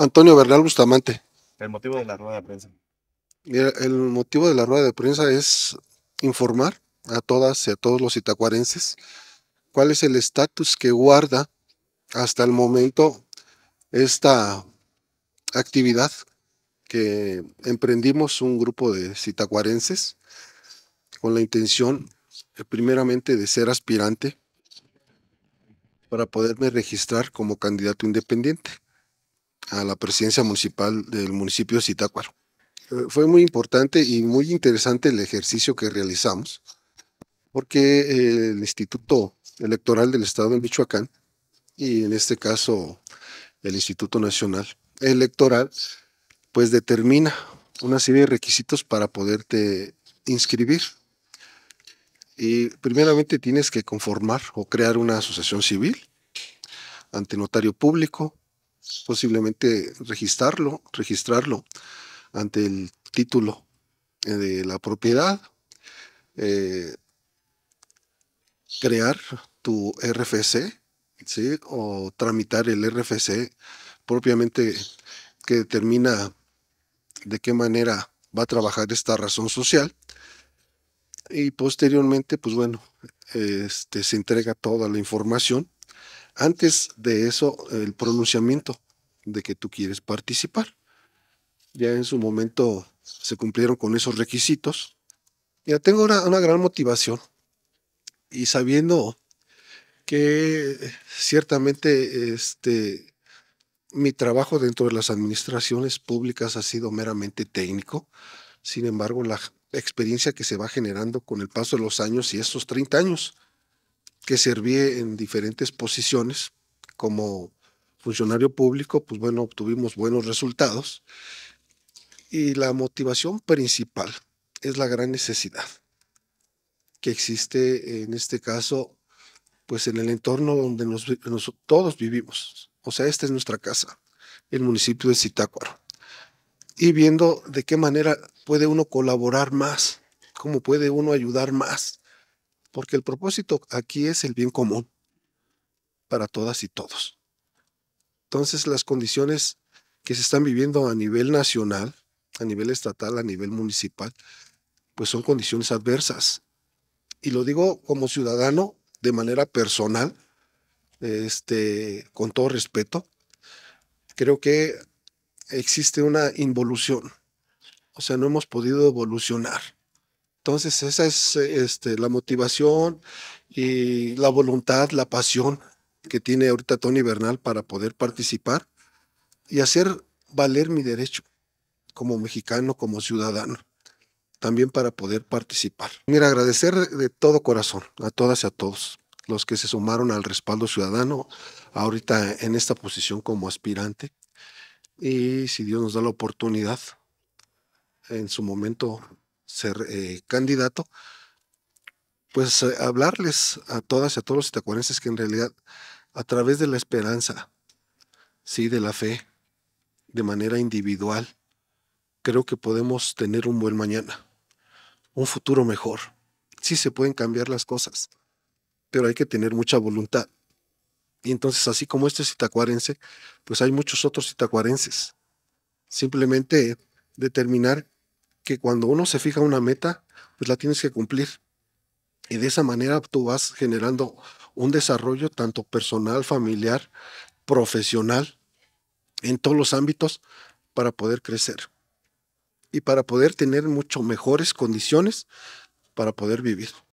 Antonio Bernal Bustamante. El motivo de la rueda de prensa. el motivo de la rueda de prensa es informar a todas y a todos los itacuarenses cuál es el estatus que guarda hasta el momento esta actividad que emprendimos un grupo de citacuarenses con la intención eh, primeramente de ser aspirante para poderme registrar como candidato independiente a la presidencia municipal del municipio de Zitácuaro. Eh, fue muy importante y muy interesante el ejercicio que realizamos, porque eh, el Instituto Electoral del Estado de Michoacán, y en este caso el Instituto Nacional Electoral, pues determina una serie de requisitos para poderte inscribir. Y primeramente tienes que conformar o crear una asociación civil ante notario público, posiblemente registrarlo, registrarlo ante el título eh, de la propiedad, eh, crear tu RFC, ¿sí? O tramitar el RFC propiamente que determina de qué manera va a trabajar esta razón social. Y posteriormente, pues bueno, este, se entrega toda la información. Antes de eso, el pronunciamiento de que tú quieres participar. Ya en su momento se cumplieron con esos requisitos. Ya tengo una, gran motivación y sabiendo que ciertamente este, mi trabajo dentro de las administraciones públicas ha sido meramente técnico, sin embargo la experiencia que se va generando con el paso de los años y estos 30 años que serví en diferentes posiciones como funcionario público, pues bueno, obtuvimos buenos resultados. Y la motivación principal es la gran necesidad que existe en este caso, pues en el entorno donde todos vivimos. O sea, esta es nuestra casa, el municipio de Zitácuaro. Y viendo de qué manera puede uno colaborar más, cómo puede uno ayudar más, porque el propósito aquí es el bien común para todas y todos. Entonces las condiciones que se están viviendo a nivel nacional, a nivel estatal, a nivel municipal, pues son condiciones adversas. Y lo digo como ciudadano, de manera personal, este, con todo respeto, creo que existe una involución. O sea, no hemos podido evolucionar. Entonces, esa es este, la motivación y la voluntad, la pasión que tiene ahorita Tony Bernal para poder participar y hacer valer mi derecho como mexicano, como ciudadano, también para poder participar. Mira, agradecer de todo corazón a todas y a todos los que se sumaron al respaldo ciudadano ahorita en esta posición como aspirante y si Dios nos da la oportunidad, en su momento ser eh, candidato, pues eh, hablarles a todas y a todos los itacuarenses que en realidad a través de la esperanza, sí, de la fe, de manera individual, creo que podemos tener un buen mañana, un futuro mejor. Sí se pueden cambiar las cosas, pero hay que tener mucha voluntad. Y entonces, así como este sitacuarense, pues hay muchos otros sitacuarenses. Simplemente determinar que cuando uno se fija una meta, pues la tienes que cumplir. Y de esa manera tú vas generando un desarrollo tanto personal, familiar, profesional, en todos los ámbitos para poder crecer y para poder tener mucho mejores condiciones para poder vivir.